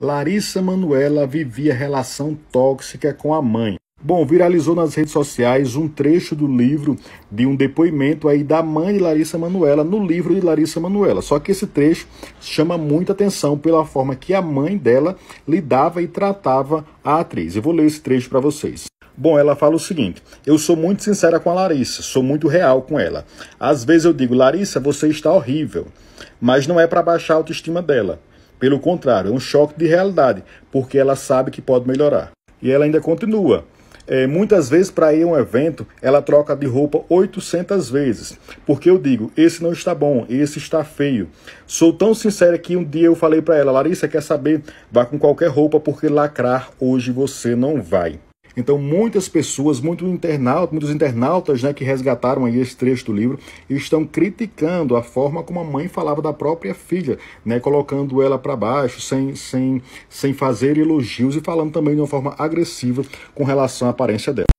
Larissa Manuela vivia relação tóxica com a mãe. Bom, viralizou nas redes sociais um trecho do livro de um depoimento aí da mãe de Larissa Manuela no livro de Larissa Manuela. Só que esse trecho chama muita atenção pela forma que a mãe dela lidava e tratava a atriz. Eu vou ler esse trecho para vocês. Bom, ela fala o seguinte: eu sou muito sincera com a Larissa, sou muito real com ela. Às vezes eu digo, Larissa, você está horrível, mas não é para baixar a autoestima dela. Pelo contrário, é um choque de realidade, porque ela sabe que pode melhorar. E ela ainda continua. É, muitas vezes para ir a um evento ela troca de roupa 800 vezes, porque eu digo, esse não está bom, esse está feio. Sou tão sincera que um dia eu falei para ela, Larissa, quer saber? Vá com qualquer roupa porque lacrar hoje você não vai. Então, muitas pessoas, muito internautas, muitos internautas né, que resgataram aí esse trecho do livro, estão criticando a forma como a mãe falava da própria filha, né, colocando ela para baixo, sem, sem, sem fazer elogios e falando também de uma forma agressiva com relação à aparência dela.